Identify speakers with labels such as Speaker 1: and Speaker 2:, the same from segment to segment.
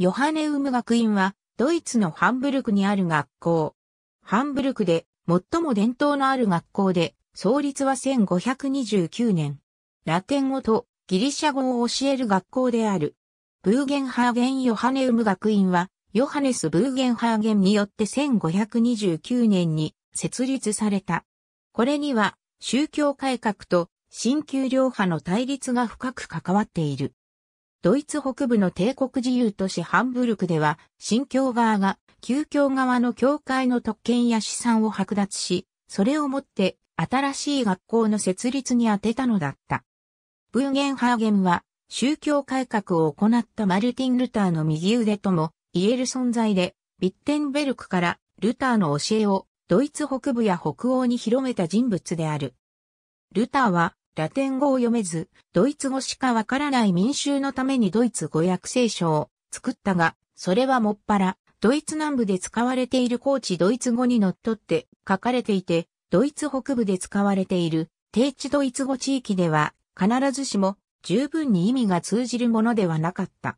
Speaker 1: ヨハネウム学院は、ドイツのハンブルクにある学校。ハンブルクで最も伝統のある学校で、創立は1529年。ラテン語とギリシャ語を教える学校である。ブーゲンハーゲン・ヨハネウム学院は、ヨハネス・ブーゲンハーゲンによって1529年に設立された。これには、宗教改革と新旧両派の対立が深く関わっている。ドイツ北部の帝国自由都市ハンブルクでは、新教側が旧教側の教会の特権や資産を剥奪し、それをもって新しい学校の設立に充てたのだった。ブーゲンハーゲンは宗教改革を行ったマルティン・ルターの右腕とも言える存在で、ビッテンベルクからルターの教えをドイツ北部や北欧に広めた人物である。ルターはラテン語を読めず、ドイツ語しかわからない民衆のためにドイツ語訳聖書を作ったが、それはもっぱら、ドイツ南部で使われている高知ドイツ語にのっとって書かれていて、ドイツ北部で使われている低地ドイツ語地域では必ずしも十分に意味が通じるものではなかった。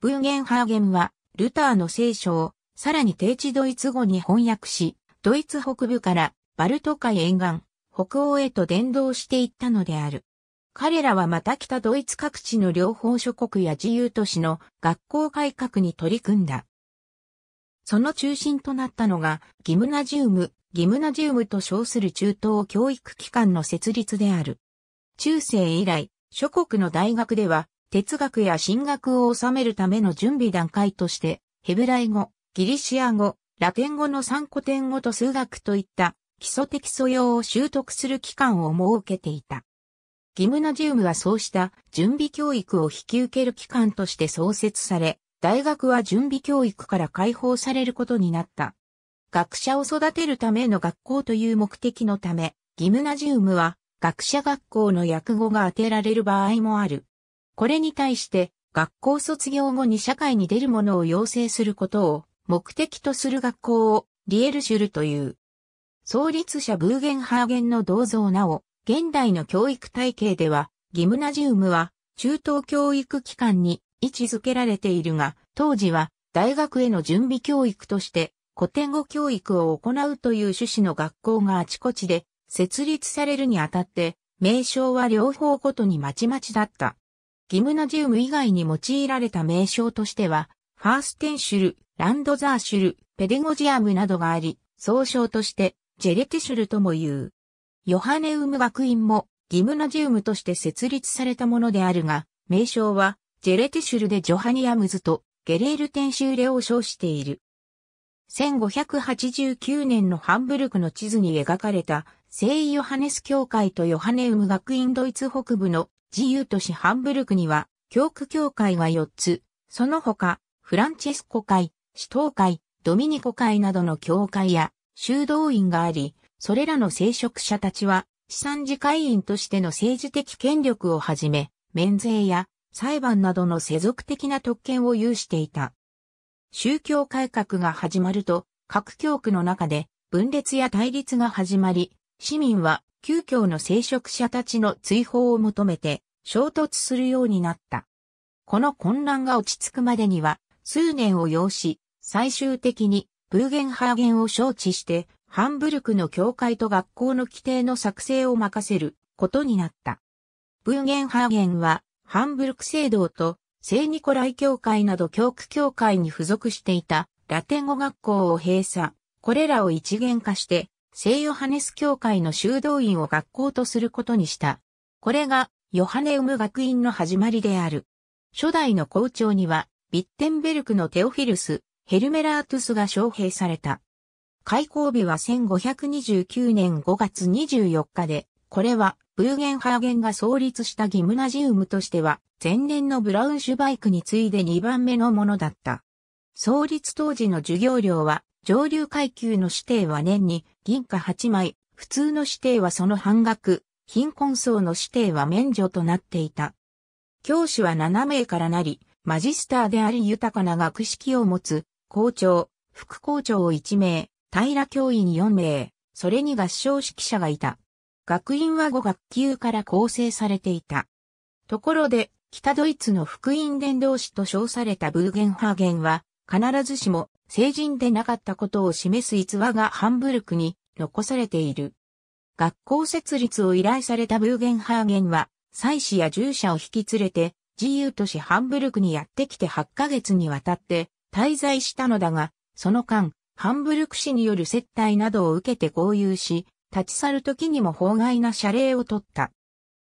Speaker 1: ブーゲンハーゲンはルターの聖書をさらに低地ドイツ語に翻訳し、ドイツ北部からバルト海沿岸、北欧へと伝道していったのである。彼らはまた北ドイツ各地の両方諸国や自由都市の学校改革に取り組んだ。その中心となったのが、ギムナジウム、ギムナジウムと称する中東教育機関の設立である。中世以来、諸国の大学では、哲学や神学を収めるための準備段階として、ヘブライ語、ギリシア語、ラテン語の三古典語と数学といった基礎的素養を習得する期間を設けていた。ギムナジウムはそうした準備教育を引き受ける機関として創設され、大学は準備教育から解放されることになった。学者を育てるための学校という目的のため、ギムナジウムは学者学校の訳語が当てられる場合もある。これに対して、学校卒業後に社会に出るものを養成することを目的とする学校をリエルシュルという。創立者ブーゲンハーゲンの銅像なお、現代の教育体系では、ギムナジウムは中等教育機関に位置づけられているが、当時は大学への準備教育として古典語教育を行うという趣旨の学校があちこちで設立されるにあたって、名称は両方ごとにまちまちだった。ギムナジウム以外に用いられた名称としては、ファーステンシュル、ランドザーシュル、ペデゴジアムなどがあり、総称としてジェレティシュルとも言う。ヨハネウム学院もギムナジウムとして設立されたものであるが、名称はジェレティシュルでジョハニアムズとゲレールテンシューレを称している。1589年のハンブルクの地図に描かれた聖ヨハネス教会とヨハネウム学院ドイツ北部の自由都市ハンブルクには教区教会が4つ、その他、フランチェスコ会、死闘会、ドミニコ会などの教会や修道院があり、それらの聖職者たちは、資産自会員としての政治的権力をはじめ、免税や裁判などの世俗的な特権を有していた。宗教改革が始まると、各教区の中で分裂や対立が始まり、市民は旧教の聖職者たちの追放を求めて衝突するようになった。この混乱が落ち着くまでには数年を要し、最終的にブーゲンハーゲンを招致して、ハンブルクの教会と学校の規定の作成を任せることになった。ブーゲンハーゲンは、ハンブルク聖堂と聖ニコライ教会など教区教会に付属していたラテン語学校を閉鎖、これらを一元化して、聖ヨハネス教会の修道院を学校とすることにした。これが、ヨハネウム学院の始まりである。初代の校長には、ビッテンベルクのテオフィルス、ヘルメラートゥスが招聘された。開校日は1529年5月24日で、これはブーゲンハーゲンが創立したギムナジウムとしては、前年のブラウンシュバイクに次いで2番目のものだった。創立当時の授業料は、上流階級の指定は年に銀貨8枚、普通の指定はその半額、貧困層の指定は免除となっていた。教師は7名からなり、マジスターであり豊かな学識を持つ校長、副校長を1名、平教員4名、それに合唱指揮者がいた。学院は5学級から構成されていた。ところで、北ドイツの福音伝道師と称されたブーゲンハーゲンは、必ずしも成人でなかったことを示す逸話がハンブルクに残されている。学校設立を依頼されたブーゲンハーゲンは、妻子や従者を引き連れて、自由都市ハンブルクにやってきて8ヶ月にわたって、滞在したのだが、その間、ハンブルク市による接待などを受けて合流し、立ち去る時にも法外な謝礼を取った。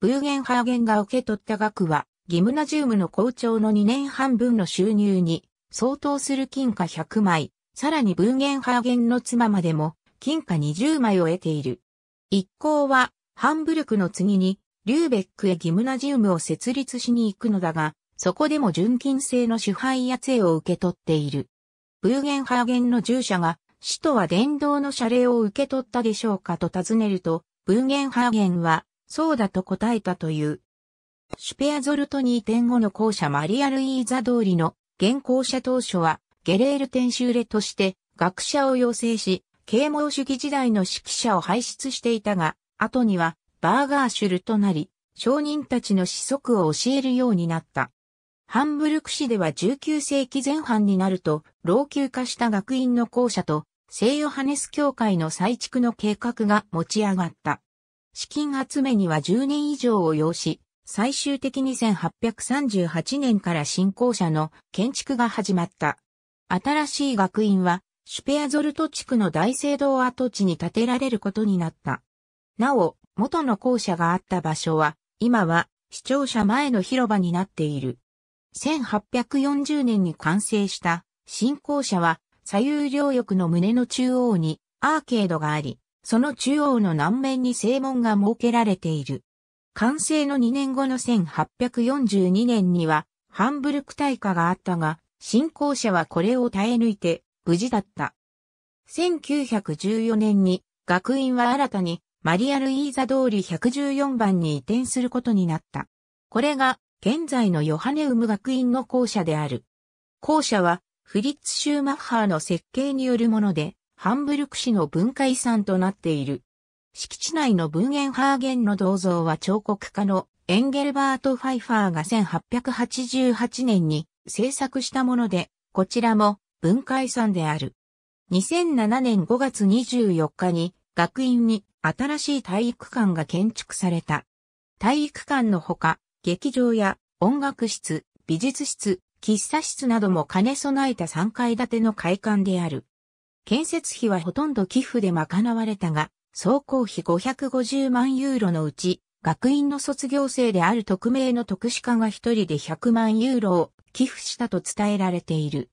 Speaker 1: ブーゲンハーゲンが受け取った額は、ギムナジウムの校長の2年半分の収入に相当する金貨100枚、さらにブーゲンハーゲンの妻までも金貨20枚を得ている。一行は、ハンブルクの次に、リューベックへギムナジウムを設立しに行くのだが、そこでも純金製の主配や杖を受け取っている。ブーゲンハーゲンの従者が、使徒は伝道の謝礼を受け取ったでしょうかと尋ねると、ブーゲンハーゲンは、そうだと答えたという。シュペアゾルト2.5の校舎マリアルイーザ通りの現校舎当初はゲレール天修レとして学者を養成し、啓蒙主義時代の指揮者を輩出していたが、後にはバーガーシュルとなり、商人たちの子息を教えるようになった。ハンブルク市では19世紀前半になると、老朽化した学院の校舎と、聖ヨハネス教会の再築の計画が持ち上がった。資金集めには10年以上を要し、最終的に1838年から新校舎の建築が始まった。新しい学院は、シュペアゾルト地区の大聖堂跡地に建てられることになった。なお、元の校舎があった場所は、今は、視聴者前の広場になっている。1840年に完成した新校舎は左右両翼の胸の中央にアーケードがあり、その中央の南面に正門が設けられている。完成の2年後の1842年にはハンブルク大火があったが、新校舎はこれを耐え抜いて無事だった。1914年に学院は新たにマリアルイーザ通り114番に移転することになった。これが現在のヨハネウム学院の校舎である。校舎は、フリッツ・シューマッハーの設計によるもので、ハンブルク市の文化遺産となっている。敷地内のブンエンハーゲンの銅像は彫刻家のエンゲルバート・ファイファーが1888年に制作したもので、こちらも文化遺産である。2007年5月24日に学院に新しい体育館が建築された。体育館のほか、劇場や音楽室、美術室、喫茶室なども兼ね備えた3階建ての会館である。建設費はほとんど寄付で賄われたが、総工費550万ユーロのうち、学院の卒業生である匿名の特殊家が一人で100万ユーロを寄付したと伝えられている。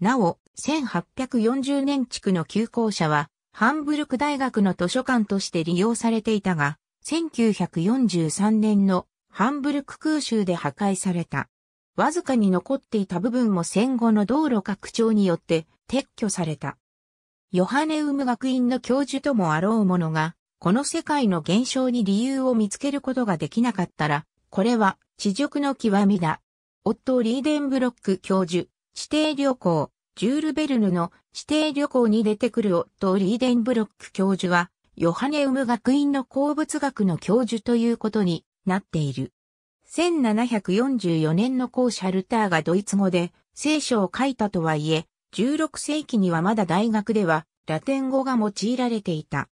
Speaker 1: なお、1840年地区の旧校舎は、ハンブルク大学の図書館として利用されていたが、1943年のハンブルク空襲で破壊された。わずかに残っていた部分も戦後の道路拡張によって撤去された。ヨハネウム学院の教授ともあろうものが、この世界の現象に理由を見つけることができなかったら、これは地辱の極みだ。オットー・リーデンブロック教授、地底旅行、ジュール・ベルヌの地底旅行に出てくるオットー・リーデンブロック教授は、ヨハネウム学院の鉱物学の教授ということになっている。1744年の校ャルターがドイツ語で聖書を書いたとはいえ、16世紀にはまだ大学ではラテン語が用いられていた。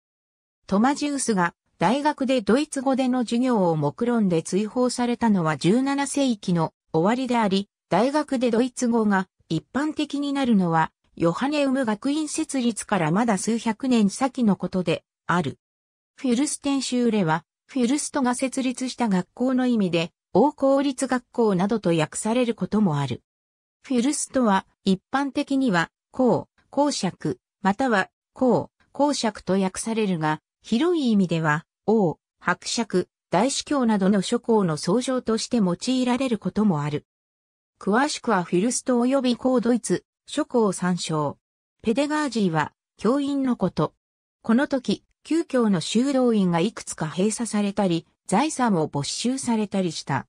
Speaker 1: トマジウスが大学でドイツ語での授業を目論んで追放されたのは17世紀の終わりであり、大学でドイツ語が一般的になるのはヨハネウム学院設立からまだ数百年先のことで、ある。フィルステンでは、フィルストが設立した学校の意味で、王公立学校などと訳されることもある。フィルストは、一般的には、公、公爵、または、公、公爵と訳されるが、広い意味では、王、伯爵、大司教などの諸侯の総称として用いられることもある。詳しくはフィルスト及び高ドイツ、諸侯参照。ペデガージーは、教員のこと。この時、旧教の修道院がいくつか閉鎖されたり、財産を没収されたりした。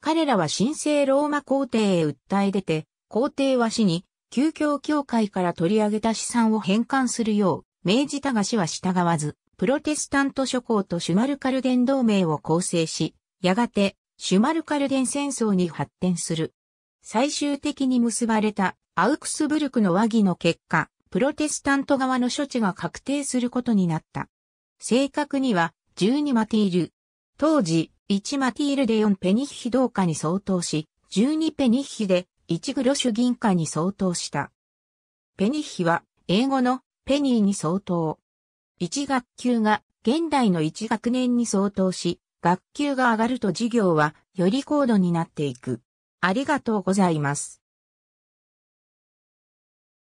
Speaker 1: 彼らは神聖ローマ皇帝へ訴え出て、皇帝は死に、旧教教会から取り上げた資産を返還するよう、命じたが市は従わず、プロテスタント諸侯とシュマルカルデン同盟を構成し、やがて、シュマルカルデン戦争に発展する。最終的に結ばれたアウクスブルクの和議の結果、プロテスタント側の処置が確定することになった。正確には、12マティール。当時、1マティールで4ペニッヒうかに相当し、12ペニッヒで1グロシュ銀貨に相当した。ペニッヒは、英語のペニーに相当。1学級が現代の1学年に相当し、学級が上がると授業はより高度になっていく。ありがとうございます。